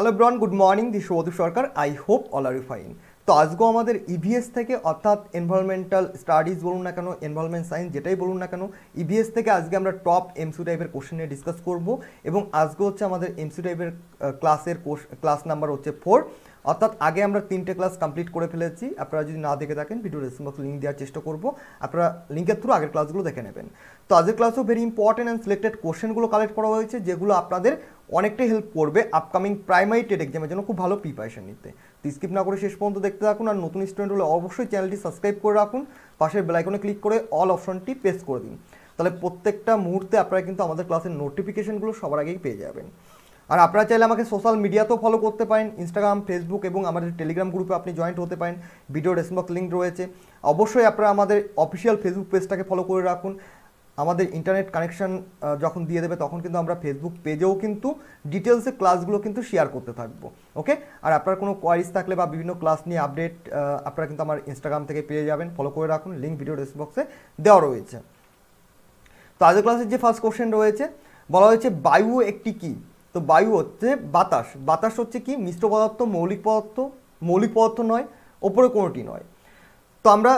hello ব্রন good morning দি Madhu Sarkar I hope all are fine তো আজকেও আমাদের ইভিএস e থেকে অর্থাৎ এনভায়রনমেন্টাল স্টাডিজ বলুন না কেন এনভায়রনমেন্ট সায়েন্স যেটাই বলুন না কেন ইভিএস e থেকে আজকে আমরা টপ এমসিউ টাইপের কোশ্চেন নিয়ে ডিসকাস করব এবং আজকে হচ্ছে আমাদের এমসিউ টাইপের ক্লাসের ক্লাস নাম্বার হচ্ছে ফোর অর্থাৎ আগে আমরা তিনটে ক্লাস কমপ্লিট করে ফেলেছি আপনারা যদি না দেখে থাকেন ভিডিও ডিসক্রিপশন বক্স লিঙ্ক দেওয়ার চেষ্টা করবো আপনারা লিঙ্কের থ্রু আগের ক্লাসগুলো দেখে নেবেন তো আজকের ক্লাসেও ভেরি ইম্পর্টেন্ট অ্যান্ড সিলেক্টেড কোশ্চেনগুলো কালেক্ট করা হয়েছে যেগুলো আপনাদের অনেকটাই হেল্প করবে আপকামিং প্রাইমারি টেট এক্সামের জন্য খুব ভালো প্রিপারেশন নিতে তো স্কিপ না করে শেষ পর্যন্ত দেখতে থাকুন আর নতুন স্টুডেন্ট হলে অবশ্যই চ্যানেলটি সাবস্ক্রাইব করে রাখুন পাশের বেলাইকনে ক্লিক করে অল অপশনটি প্রেস করে দিন তাহলে প্রত্যেকটা মুহূর্তে আপনারা কিন্তু আমাদের ক্লাসের নোটিফিকেশানগুলো সবার আগেই পেয়ে যাবেন আর আপনারা চাইলে আমাকে সোশ্যাল মিডিয়াতেও ফলো করতে পারেন ইনস্টাগ্রাম ফেসবুক এবং আমাদের টেলিগ্রাম গ্রুপে আপনি জয়েন্ট হতে পারেন ভিডিও ডেসবক্স লিঙ্ক রয়েছে অবশ্যই আপনারা আমাদের অফিসিয়াল ফেসবুক পেজটাকে ফলো করে রাখুন আমাদের ইন্টারনেট কানেকশান যখন দিয়ে দেবে তখন কিন্তু আমরা ফেসবুক পেজেও কিন্তু ডিটেলসে ক্লাসগুলো কিন্তু শেয়ার করতে থাকবো ওকে আর আপনার কোনো কোয়ারিজ থাকলে বা বিভিন্ন ক্লাস নিয়ে আপডেট আপনারা কিন্তু আমার ইনস্টাগ্রাম থেকে পেয়ে যাবেন ফলো করে রাখুন লিঙ্ক ভিডিও ডিসক্রিপশন বক্সে দেওয়া রয়েছে তো আজকের ক্লাসের যে ফার্স্ট কোশ্চেন রয়েছে বলা হয়েছে বায়ু একটি কী তো বায়ু হচ্ছে বাতাস বাতাস হচ্ছে কি মিশ্র পদার্থ মৌলিক পদার্থ মৌলিক পদার্থ নয় ওপরে কোনোটি নয় তো আমরা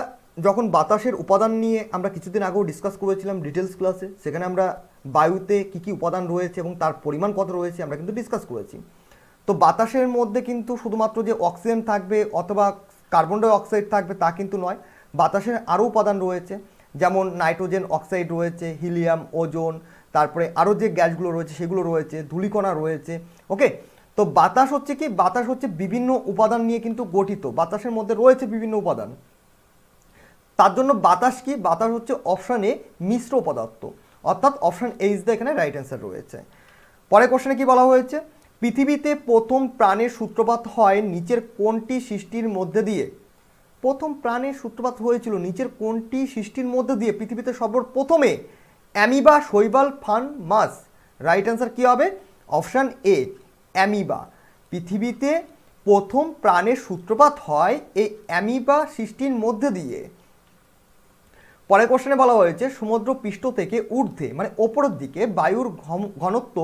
যখন বাতাসের উপাদান নিয়ে আমরা কিছুদিন আগেও ডিসকাস করেছিলাম ডিটেলস ক্লাসে সেখানে আমরা বায়ুতে কী কী উপাদান রয়েছে এবং তার পরিমাণ কত রয়েছে আমরা কিন্তু ডিসকাস করেছি তো বাতাসের মধ্যে কিন্তু শুধুমাত্র যে অক্সিজেন থাকবে অথবা কার্বন ডাইঅক্সাইড থাকবে তা কিন্তু নয় বাতাসের আরও উপাদান রয়েছে যেমন নাইট্রোজেন অক্সাইড রয়েছে হিলিয়াম ওজন তারপরে আরও যে গ্যাসগুলো রয়েছে সেগুলো রয়েছে ধুলিকণা রয়েছে ওকে তো বাতাস হচ্ছে কি বাতাস হচ্ছে বিভিন্ন উপাদান নিয়ে কিন্তু গঠিত বাতাসের মধ্যে রয়েছে বিভিন্ন উপাদান তার জন্য বাতাস কি বাতাস হচ্ছে অপশান এ মিশ্র পদার্থ অর্থাৎ অপশান এইচ দা এখানে রাইট অ্যান্সার রয়েছে পরে কোশ্চেনে কি বলা হয়েছে পৃথিবীতে প্রথম প্রাণের সূত্রপাত হয় নিচের কোনটি সৃষ্টির মধ্যে দিয়ে প্রথম প্রাণের সূত্রপাত হয়েছিল নিচের কোনটি সৃষ্টির মধ্যে দিয়ে পৃথিবীতে সর্বপ্রথমে অ্যামিবা শৈবাল ফান মাস রাইট অ্যান্সার কী হবে অপশান এ অ্যামিবা পৃথিবীতে প্রথম প্রাণের সূত্রপাত হয় এই অ্যামিবা সৃষ্টির মধ্যে দিয়ে পরের কোশ্চেনে বলা হয়েছে সমুদ্র পৃষ্ঠ থেকে ঊর্ধ্বে মানে ওপরের দিকে বায়ুর ঘনত্ব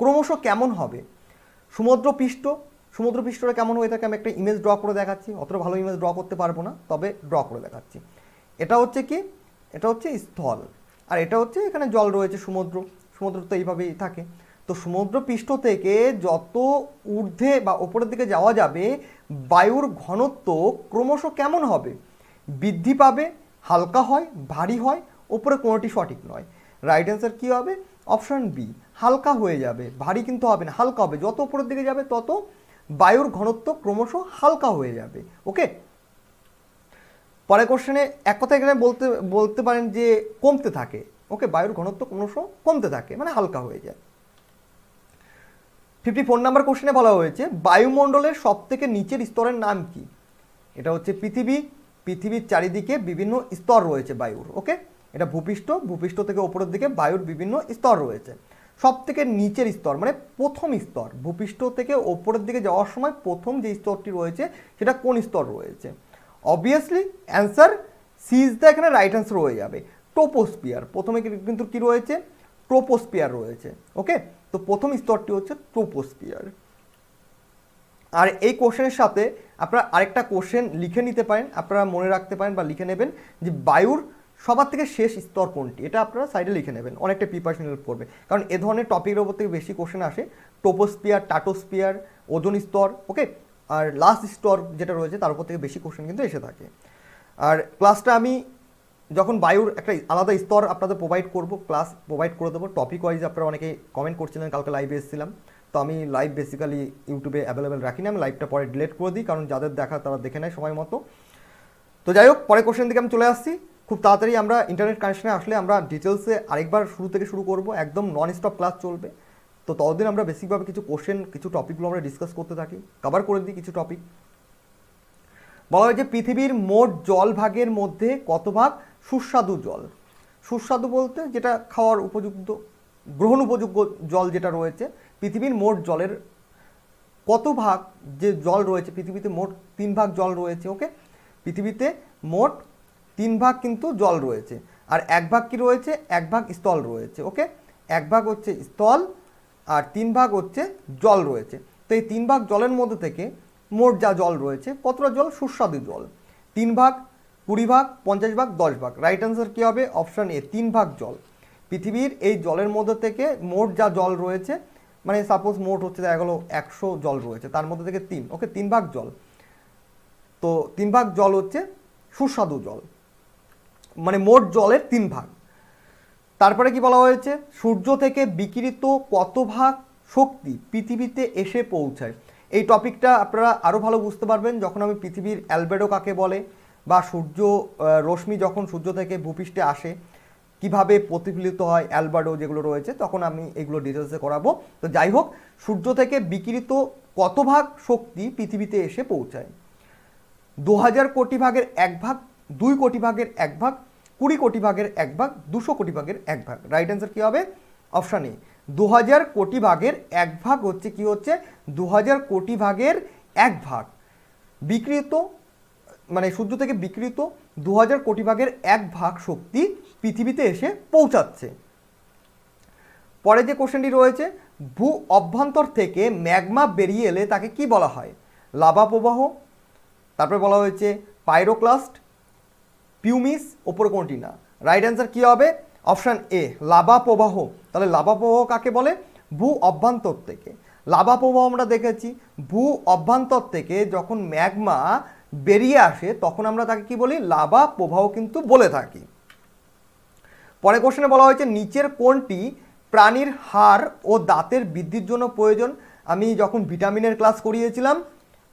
ক্রমশ কেমন হবে সমুদ্র পৃষ্ঠ সমুদ্র পৃষ্ঠটা কেমন হয়ে থাকে আমি একটা ইমেজ ড্র করে দেখাচ্ছি অতটা ভালো ইমেজ ড্র করতে পারবো না তবে ড্র করে দেখাচ্ছি এটা হচ্ছে কি এটা হচ্ছে স্থল আর এটা হচ্ছে এখানে জল রয়েছে সমুদ্র সমুদ্র তো এইভাবেই থাকে তো সমুদ্র পৃষ্ঠ থেকে যত ঊর্ধ্বে বা ওপরের দিকে যাওয়া যাবে বায়ুর ঘনত্ব ক্রমশ কেমন হবে বৃদ্ধি পাবে হালকা হয় ভারী হয় ওপরে কোনোটি সঠিক নয় রাইট অ্যান্সার কী হবে অপশান বি হালকা হয়ে যাবে ভারী কিন্তু হবে না হালকা হবে যত ওপরের দিকে যাবে তত বায়ুর ঘনত্ব ক্রমশ হালকা হয়ে যাবে ওকে পরে কোশ্চেনে এক কথা এখানে বলতে বলতে পারেন যে কমতে থাকে ওকে বায়ুর ঘনত্ব ক্রমশ কমতে থাকে মানে হালকা হয়ে যায় ফিফটি ফোর নাম্বার কোশ্চেনে বলা হয়েছে বায়ুমণ্ডলের সবথেকে নিচের স্তরের নাম কি এটা হচ্ছে পৃথিবী পৃথিবীর চারিদিকে বিভিন্ন স্তর রয়েছে বায়ুর ওকে এটা ভূপৃষ্ঠ ভূপৃষ্ঠ থেকে ওপরের দিকে বায়ুর বিভিন্ন স্তর রয়েছে সব থেকে নিচের স্তর মানে প্রথম স্তর ভূপৃষ্ঠ থেকে ওপরের দিকে যাওয়ার সময় প্রথম যে স্তরটি রয়েছে সেটা কোন স্তর রয়েছে অবভিয়াসলি অ্যান্সার সিজটা এখানে রাইট অ্যান্সার হয়ে যাবে টোপোস্পিয়ার প্রথমে কিন্তু কি রয়েছে ট্রোপোস্পিয়ার রয়েছে ওকে তো প্রথম স্তরটি হচ্ছে ট্রোপোস্পিয়ার আর এই কোশ্চেনের সাথে আপনারা আরেকটা কোশ্চেন লিখে নিতে পারেন আপনারা মনে রাখতে পারেন বা লিখে নেবেন যে বায়ুর সবার থেকে শেষ স্তর কোনটি এটা আপনারা সাইডে লিখে নেবেন অনেকটা প্রিপারেশন হেল্প করবে কারণ এ ধরনের টপিকের ওপর থেকে বেশি কোশ্চেন আসে টোপোস্পিয়ার টাটোস্পিয়ার ওজন স্তর ওকে আর লাস্ট স্তর যেটা রয়েছে তার উপর থেকে বেশি কোশ্চেন কিন্তু এসে থাকে আর ক্লাসটা আমি যখন বায়ুর একটা আলাদা স্তর আপনাদের প্রোভাইড করব ক্লাস প্রোভাইড করে দেবো টপিক ওয়াইজ আপনারা অনেকে কমেন্ট করছিলেন কালকে লাইভে এসেছিলাম তো আমি লাইভ বেসিক্যালি ইউটিউবে অ্যাভেলেবেল রাখি না আমি লাইভটা পরে ডিলেট করে দিই কারণ যাদের দেখা তারা দেখে নেয় সময় মতো তো যাই হোক পরে কোশ্চেন দিকে আমি চলে আসছি খুব তাড়াতাড়ি আমরা ইন্টারনেট কানেকশানে আসলে আমরা ডিটেলসে আরেকবার শুরু থেকে শুরু করব একদম নন স্টপ ক্লাস চলবে তো ততদিন আমরা বেসিকভাবে কিছু কোশ্চেন কিছু টপিকগুলো আমরা ডিসকাস করতে থাকি কভার করে দিই কিছু টপিক বলা হয় যে পৃথিবীর মোট জল ভাগের মধ্যে কত ভাগ সুস্বাদু জল সুস্বাদু বলতে যেটা খাওয়ার উপযুক্ত গ্রহণ উপযোগ্য জল যেটা রয়েছে পৃথিবীর মোট জলের কত ভাগ যে জল রয়েছে পৃথিবীতে মোট তিন ভাগ জল রয়েছে ওকে পৃথিবীতে মোট তিন ভাগ কিন্তু জল রয়েছে আর এক ভাগ কি রয়েছে এক ভাগ স্থল রয়েছে ওকে এক ভাগ হচ্ছে স্থল আর তিন ভাগ হচ্ছে জল রয়েছে তো এই তিন ভাগ জলের মধ্যে থেকে মোট যা জল রয়েছে কতটা জল সুস্বাদু জল তিন ভাগ কুড়ি ভাগ পঞ্চাশ ভাগ দশ ভাগ রাইট অ্যান্সার কী হবে অপশান এ তিন ভাগ জল পৃথিবীর এই জলের মধ্যে থেকে মোট যা জল রয়েছে মানে সাপোজ মোট হচ্ছে দেখা গেলো একশো জল রয়েছে তার মধ্যে থেকে তিন ওকে তিন ভাগ জল তো তিন ভাগ জল হচ্ছে সুস্বাদু জল মানে মোট জলের তিন ভাগ তারপরে কি বলা হয়েছে সূর্য থেকে বিকৃত কত ভাগ শক্তি পৃথিবীতে এসে পৌঁছায় এই টপিকটা আপনারা আরও ভালো বুঝতে পারবেন যখন আমি পৃথিবীর অ্যালবেডো কাকে বলে বা সূর্য রশ্মি যখন সূর্য থেকে ভূপৃষ্ঠে আসে কিভাবে প্রতিফলিত হয় অ্যালবার্ডো যেগুলো রয়েছে তখন আমি এগুলো ডিটেলসে করাবো তো যাই হোক সূর্য থেকে বিকিরিত কত ভাগ শক্তি পৃথিবীতে এসে পৌঁছায় দু হাজার কোটি ভাগের এক ভাগ দুই কোটি ভাগের এক ভাগ কুড়ি কোটি ভাগের এক ভাগ দুশো কোটি ভাগের এক ভাগ রাইট অ্যান্সার কী হবে অপশান এ দু হাজার কোটি ভাগের এক ভাগ হচ্ছে কি হচ্ছে দু হাজার কোটি ভাগের এক ভাগ বিকৃত মানে সূর্য থেকে বিকৃত দু হাজার কোটি ভাগের এক ভাগ শক্তি পৃথিবীতে এসে পৌঁছাচ্ছে পরে যে কোশ্চেনটি রয়েছে ভূ অভ্যন্তর থেকে ম্যাগমা বেরিয়ে এলে তাকে কি বলা হয় লাভা প্রবাহ তারপরে বলা হয়েছে পাইরোক্লাস্ট পিউমিস ওপর কোনটি না রাইট অ্যান্সার কী হবে অপশান এ লাভা প্রবাহ তাহলে লাভা প্রবাহ কাকে বলে ভূ অভ্যন্তর থেকে লাভা প্রবাহ আমরা দেখেছি ভূ অভ্যন্তর থেকে যখন ম্যাগমা বেরিয়ে আসে তখন আমরা তাকে কি বলি লাভা প্রবাহ কিন্তু বলে থাকি পরে কোশ্চেনে বলা হয়েছে নিচের কোনটি প্রাণীর হাড় ও দাঁতের বৃদ্ধির জন্য প্রয়োজন আমি যখন ভিটামিনের ক্লাস করিয়েছিলাম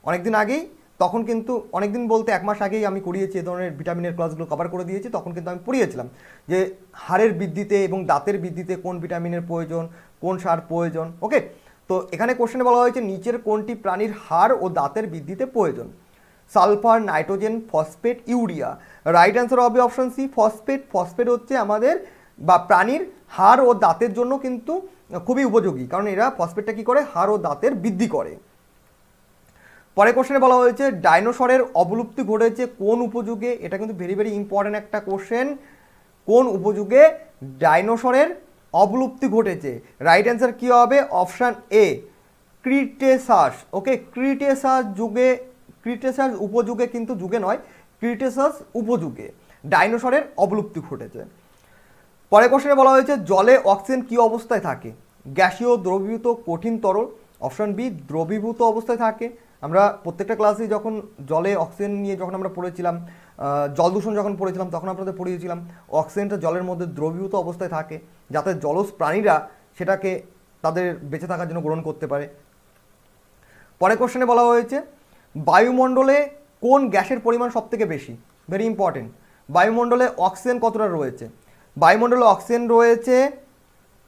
অনেকদিন আগেই তখন কিন্তু অনেকদিন বলতে এক মাস আগেই আমি করিয়েছি এ ধরনের ভিটামিনের ক্লাসগুলো কভার করে দিয়েছি তখন কিন্তু আমি পড়িয়েছিলাম যে হাড়ের বৃদ্ধিতে এবং দাঁতের বৃদ্ধিতে কোন ভিটামিনের প্রয়োজন কোন সার প্রয়োজন ওকে তো এখানে কোশ্চেনে বলা হয়েছে নিচের কোনটি প্রাণীর হাড় ও দাঁতের বৃদ্ধিতে প্রয়োজন sulphur nitrogen phosphate urea right answer হবে অপশন সি ফসফেট ফসফেট হচ্ছে আমাদের বা প্রাণীর হাড় ও দাঁতের জন্য কিন্তু খুবই উপযোগী কারণ এরা ফসফেটটা কী করে হার ও দাঁতের বৃদ্ধি করে পরে কোশ্চেনে বলা হয়েছে ডাইনোসরের অবলুপ্তি ঘটেছে কোন উপযোগে এটা কিন্তু ভেরি ভেরি ইম্পর্ট্যান্ট একটা কোশ্চেন কোন উপযোগে ডাইনোসরের অবলুপ্তি ঘটেছে রাইট অ্যান্সার কী হবে অপশান এ ক্রিটেসাস ওকে ক্রিটেসাস যুগে ক্রিটেশাস উপযুগে কিন্তু যুগে নয় ক্রিটেশাস উপযুগে ডাইনোসরের অবলুপ্তি ঘটেছে পরের কোশ্চেনে বলা হয়েছে জলে অক্সিজেন কী অবস্থায় থাকে গ্যাসীয় দ্রবীভূত কঠিন তরল অপশন বি দ্রবীভূত অবস্থায় থাকে আমরা প্রত্যেকটা ক্লাসে যখন জলে অক্সিজেন নিয়ে যখন আমরা পড়েছিলাম জল দূষণ যখন পড়েছিলাম তখন আপনাদের পড়িয়েছিলাম অক্সিজেনটা জলের মধ্যে দ্রবীভূত অবস্থায় থাকে যাতে জলজ প্রাণীরা সেটাকে তাদের বেঁচে থাকার জন্য গ্রহণ করতে পারে পরের কোশ্চেনে বলা হয়েছে বায়ুমণ্ডলে কোন গ্যাসের পরিমাণ সবথেকে বেশি ভেরি ইম্পর্টেন্ট বায়ুমণ্ডলে অক্সিজেন কতটা রয়েছে বায়ুমণ্ডলে অক্সিজেন রয়েছে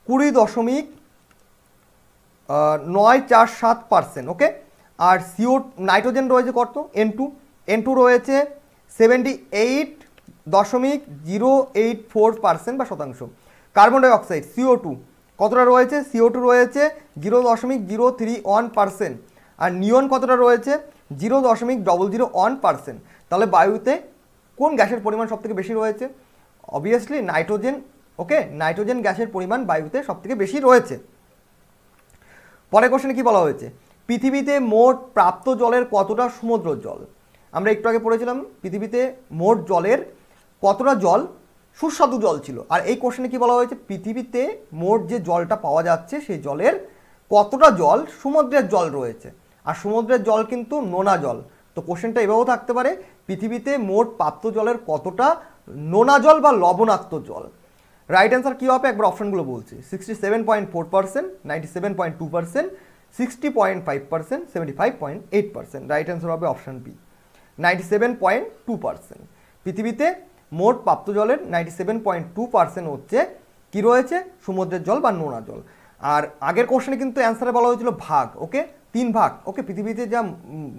কুড়ি দশমিক নয় চার সাত পার্সেন্ট ওকে আর সিও নাইট্রোজেন রয়েছে কত এন টু এন টু রয়েছে সেভেন্টি এইট দশমিক জিরো এইট ফোর পার্সেন্ট বা শতাংশ কার্বন ডাইঅক্সাইড সিও টু কতটা রয়েছে সিও টু রয়েছে জিরো দশমিক জিরো থ্রি ওয়ান পার্সেন্ট আর নিয়ন কতটা রয়েছে জিরো দশমিক ডবল জিরো ওয়ান পার্সেন্ট তাহলে বায়ুতে কোন গ্যাসের পরিমাণ সবথেকে বেশি রয়েছে অবভিয়াসলি নাইট্রোজেন ওকে নাইট্রোজেন গ্যাসের পরিমাণ বায়ুতে সবথেকে বেশি রয়েছে পরের কোশ্চেনে কী বলা হয়েছে পৃথিবীতে মোট প্রাপ্ত জলের কতটা সমুদ্র জল আমরা একটু আগে পড়েছিলাম পৃথিবীতে মোট জলের কতটা জল সুস্বাদু জল ছিল আর এই কোশ্চেনে কী বলা হয়েছে পৃথিবীতে মোট যে জলটা পাওয়া যাচ্ছে সেই জলের কতটা জল সমুদ্রের জল রয়েছে আর সমুদ্রের জল কিন্তু নোনা জল তো কোশ্চেনটা এভাবেও থাকতে পারে পৃথিবীতে মোট প্রাপ্ত জলের কতটা নোনা জল বা লবণাক্ত জল রাইট অ্যান্সার কী হবে একবার অপশানগুলো বলছি sixty seven point four percent ninety seven point two percent sixty point five percent seventy five point eight percent right answer হবে option B ninety seven point two percent পৃথিবীতে মোট প্রাপ্ত জলের ninety seven point two percent হচ্ছে কী রয়েছে সমুদ্রের জল বা নোনা জল আর আগের কোশ্চেনে কিন্তু অ্যান্সারে বলা হয়েছিল ভাগ ওকে তিন ভাগ ওকে পৃথিবীতে যা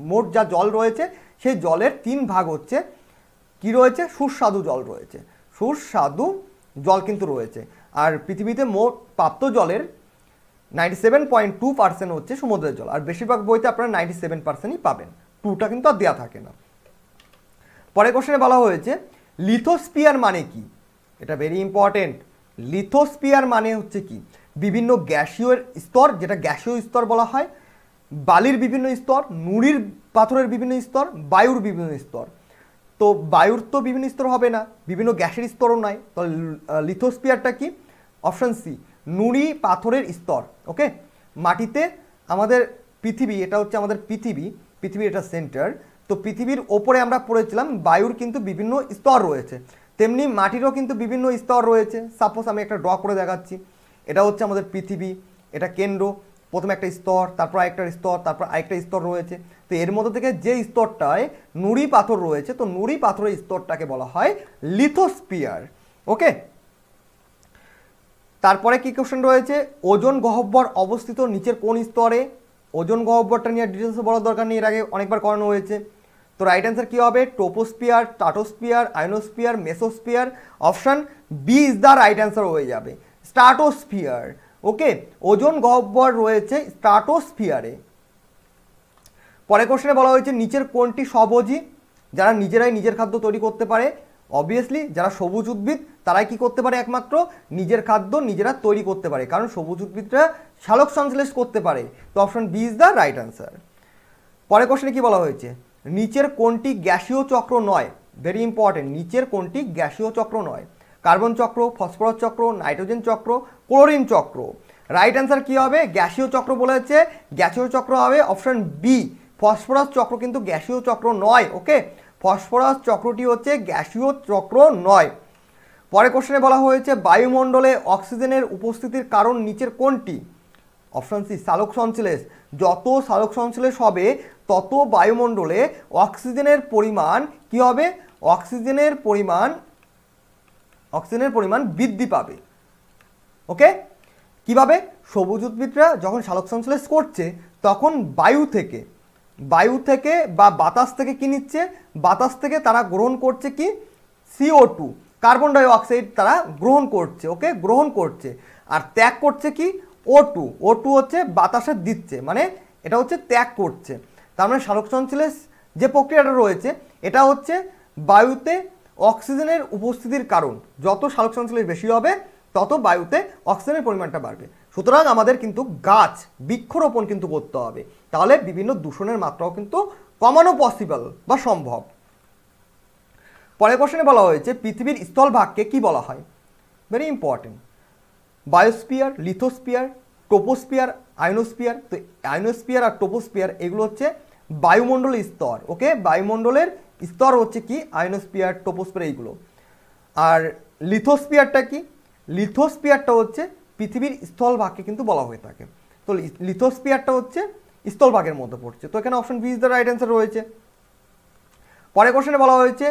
মোট যা জল রয়েছে সেই জলের তিন ভাগ হচ্ছে কি রয়েছে সুস্বাদু জল রয়েছে সুস্বাদু জল কিন্তু রয়েছে আর পৃথিবীতে মোট প্রাপ্ত জলের ninety seven point two percent হচ্ছে সমুদ্রের জল আর বেশিরভাগ বইতে আপনারা নাইনটি সেভেন পার্সেন্টই পাবেন টুটা কিন্তু আর দেওয়া থাকে না পরে কোশ্চেনে বলা হয়েছে লিথোস্পিয়ার মানে কি এটা ভেরি ইম্পর্টেন্ট লিথোস্পিয়ার মানে হচ্ছে কি বিভিন্ন গ্যাসীয় স্তর যেটা গ্যাসীয় স্তর বলা হয় বালির বিভিন্ন স্তর নুড়ির পাথরের বিভিন্ন স্তর বায়ুর বিভিন্ন স্তর তো বায়ুর তো বিভিন্ন স্তর হবে না বিভিন্ন গ্যাসের স্তরও নাই তাহলে লিথোস্পিয়ারটা কি অপশান সি নুড়ি পাথরের স্তর ওকে মাটিতে আমাদের পৃথিবী এটা হচ্ছে আমাদের পৃথিবী পৃথিবীর এটা সেন্টার তো পৃথিবীর ওপরে আমরা পড়েছিলাম বায়ুর কিন্তু বিভিন্ন স্তর রয়েছে তেমনি মাটিরও কিন্তু বিভিন্ন স্তর রয়েছে সাপোজ আমি একটা ড্র করে দেখাচ্ছি এটা হচ্ছে আমাদের পৃথিবী এটা কেন্দ্র প্রথমে একটা স্তর তারপর একটা স্তর তারপর আরেকটা স্তর রয়েছে তো এর মধ্যে থেকে যে স্তরটায় নুড়ি পাথর রয়েছে তো নুড়ি পাথরের স্তরটাকে বলা হয় লিথোস্পিয়ার ওকে তারপরে কি কোশ্চেন রয়েছে ওজন গহব্বর অবস্থিত নিচের কোন স্তরে ওজন গহব্বরটা নিয়ে ডিটেলসে বলার দরকার নেই এর আগে অনেকবার করানো হয়েছে তো রাইট অ্যান্সার কী হবে troposphere stratosphere ionosphere mesosphere option B is the right answer হয়ে যাবে স্টাটোস্পিয়ার ওকে ওজন গহ্বর রয়েছে স্ট্রাটোস্ফিয়ারে পরে কোশ্চেনে বলা হয়েছে নিচের কোনটি স্বভোজী যারা নিজেরাই নিজের খাদ্য তৈরি করতে পারে অবভিয়াসলি যারা সবুজ উদ্ভিদ তারাই কি করতে পারে একমাত্র নিজের খাদ্য নিজেরা তৈরি করতে পারে কারণ সবুজ উদ্ভিদরা সালোক সংশ্লেষ করতে পারে তো option B is the right answer পরে কোশ্চেনে কি বলা হয়েছে নিচের কোনটি গ্যাসীয় চক্র নয় ভেরি ইম্পর্টেন্ট নিচের কোনটি গ্যাসীয় চক্র নয় কার্বন চক্র ফসফরাস চক্র নাইট্রোজেন চক্র ক্লোরিন চক্র রাইট অ্যান্সার কী হবে গ্যাসীয় চক্র বলে হচ্ছে গ্যাসীয় চক্র হবে অপশান বি ফসফরাস চক্র কিন্তু গ্যাসীয় চক্র নয় ওকে ফসফরাস চক্রটি হচ্ছে গ্যাসীয় চক্র নয় পরে কোশ্চেনে বলা হয়েছে বায়ুমণ্ডলে অক্সিজেনের উপস্থিতির কারণ নিচের কোনটি অপশান সি সালোক সঞ্শ্লেষ যত সালোক সংশ্লেষ হবে তত বায়ুমণ্ডলে অক্সিজেনের পরিমাণ কি হবে অক্সিজেনের পরিমাণ অক্সিজেনের পরিমাণ বৃদ্ধি পাবে ওকে কিভাবে সবুজ উদ্ভিদরা যখন সালোক সংশ্লেষ করছে তখন বায়ু থেকে বায়ু থেকে বা বাতাস থেকে কী নিচ্ছে বাতাস থেকে তারা গ্রহণ করছে কি সিও টু কার্বন ডাইঅক্সাইড তারা গ্রহণ করছে ওকে গ্রহণ করছে আর ত্যাগ করছে কি ও টু ও টু হচ্ছে বাতাসে দিচ্ছে মানে এটা হচ্ছে ত্যাগ করছে তার মানে সালোক সংশ্লেষ যে প্রক্রিয়াটা রয়েছে এটা হচ্ছে বায়ুতে অক্সিজেনের উপস্থিতির কারণ যত সালোক সংশ্লেষ বেশি হবে তত বায়ুতে অক্সিজেনের পরিমাণটা বাড়বে সুতরাং আমাদের কিন্তু গাছ বৃক্ষরোপণ কিন্তু করতে হবে তাহলে বিভিন্ন দূষণের মাত্রাও কিন্তু কমানো পসিবল বা সম্ভব পরের কোশ্চেনে বলা হয়েছে পৃথিবীর স্থলভাগকে কি বলা হয় very important biosphere lithosphere troposphere ionosphere তো আয়নোস্পিয়ার আর টোপোস্পিয়ার এগুলো হচ্ছে বায়ুমণ্ডলের স্তর ওকে বায়ুমণ্ডলের স্তর হচ্ছে কি আয়নোস্পিয়ার টোপোস্পিয়ার এইগুলো আর লিথোস্পিয়ারটা কি লিথোস্পিয়ারটা হচ্ছে পৃথিবীর স্থলভাগকে কিন্তু বলা হয়ে থাকে তো লিথোস্পিয়ারটা হচ্ছে স্থলভাগের মধ্যে পড়ছে তো এখানে option B is the right answer রয়েছে পরের কোশ্চেনে বলা হয়েছে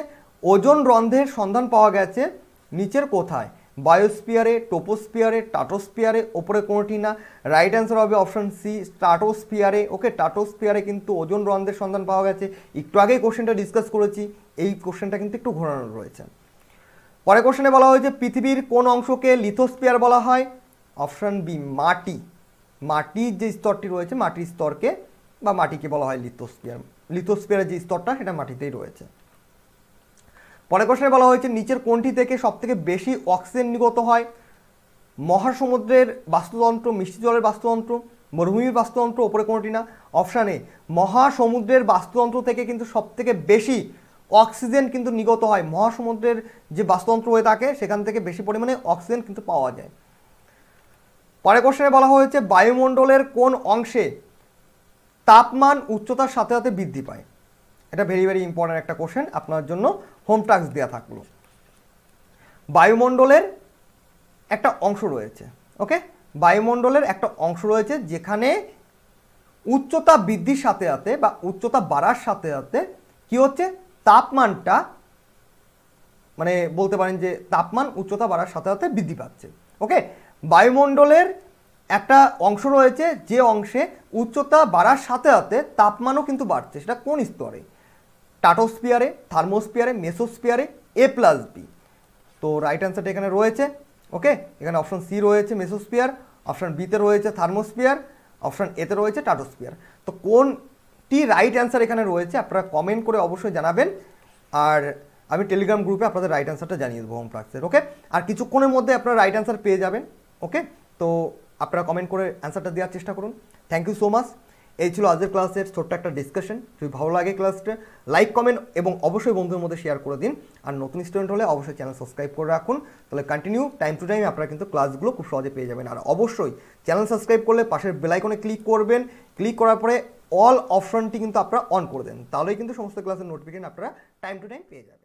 ওজন রন্ধ্রের সন্ধান পাওয়া গেছে নিচের কোথায় বায়োস্পিয়ারে টোপোস্পিয়ারে টাটোস্পিয়ারে ওপরে কোনোটি না রাইট অ্যান্সার হবে অপশন সি টাটোস্পিয়ারে ওকে টাটোস্পিয়ারে কিন্তু ওজন রন্ধ্রের সন্ধান পাওয়া গেছে একটু আগেই কোশ্চেনটা ডিসকাস করেছি এই কোশ্চেনটা কিন্তু একটু ঘোরানো রয়েছে পরে কোশ্চেনে বলা হয়েছে পৃথিবীর কোন অংশকে লিথোস্পিয়ার বলা হয় অপশান বি মাটি মাটির যে স্তরটি রয়েছে মাটির স্তরকে বা মাটিকে বলা হয় লিথোস্পিয়ার লিথোস্পিয়ারের যে স্তরটা সেটা মাটিতেই রয়েছে পরে কোশ্চেনে বলা হয়েছে নিচের কোনটি থেকে সবথেকে বেশি অক্সিজেন নিগত হয় মহাসমুদ্রের বাস্তুতন্ত্র মিষ্টি জলের বাস্তুতন্ত্র মরুভূমির বাস্তুতন্ত্র ওপরে কোনটি না অপশানে মহাসমুদ্রের বাস্তুতন্ত্র থেকে কিন্তু সবথেকে বেশি অক্সিজেন কিন্তু নিগত হয় মহাসমুদ্রের যে বাস্তুতন্ত্র হয়ে থাকে সেখান থেকে বেশি পরিমাণে অক্সিজেন কিন্তু পাওয়া যায় পরে কোশ্চেনে বলা হয়েছে বায়ুমণ্ডলের কোন অংশে তাপমান উচ্চতার সাথে সাথে বৃদ্ধি পায় এটা ভেরি ভেরি ইম্পর্ট্যান্ট একটা কোশ্চেন আপনার জন্য হোম টাস্ক দেওয়া থাকলো বায়ুমণ্ডলের একটা অংশ রয়েছে ওকে বায়ুমণ্ডলের একটা অংশ রয়েছে যেখানে উচ্চতা বৃদ্ধির সাথে সাথে বা উচ্চতা বাড়ার সাথে সাথে কী হচ্ছে তাপমানটা মানে বলতে পারেন যে তাপমান উচ্চতা বাড়ার সাথে সাথে বৃদ্ধি পাচ্ছে ওকে বায়ুমণ্ডলের একটা অংশ রয়েছে যে অংশে উচ্চতা বাড়ার সাথে সাথে তাপমানও কিন্তু বাড়ছে সেটা কোন স্তরে টাটোস্পিয়ারে থার্মোস্পিয়ারে মেসোস্পিয়ারে এ প্লাস বি তো রাইট অ্যান্সারটা এখানে রয়েছে ওকে এখানে অপশন সি রয়েছে মেসোস্পিয়ার অপশন বিতে রয়েছে থার্মোস্পিয়ার অপশন এতে রয়েছে টাটোস্পিয়ার তো কোন টি রাইট অ্যান্সার এখানে রয়েছে আপনারা কমেন্ট করে অবশ্যই জানাবেন আর আমি টেলিগ্রাম গ্রুপে আপনাদের রাইট অ্যান্সারটা জানিয়ে দেবো হোম প্রাক্সের ওকে আর কিছুক্ষণের মধ্যে আপনারা রাইট অ্যান্সার পেয়ে যাবেন ওকে তো আপনারা কমেন্ট করে অ্যান্সারটা দেওয়ার চেষ্টা করুন থ্যাংক ইউ সো মাচ এই ছিল আজকের ক্লাসের ছোট্ট একটা ডিসকাশন যদি ভালো লাগে ক্লাসটা লাইক কমেন্ট এবং অবশ্যই বন্ধুদের মধ্যে শেয়ার করে দিন আর নতুন স্টুডেন্ট হলে অবশ্যই চ্যানেল সাবস্ক্রাইব করে রাখুন তাহলে কন্টিনিউ টাইম টু টাইম আপনারা কিন্তু ক্লাসগুলো খুব সহজে পেয়ে যাবেন আর অবশ্যই চ্যানেল সাবস্ক্রাইব করলে পাশের বেলাইকনে ক্লিক করবেন ক্লিক করার পরে অল অপশনটি কিন্তু আপনারা অন করে দেন তাহলেই কিন্তু সমস্ত ক্লাসের নোটিফিকেশন আপনারা টাইম টু টাইম পেয়ে যাবেন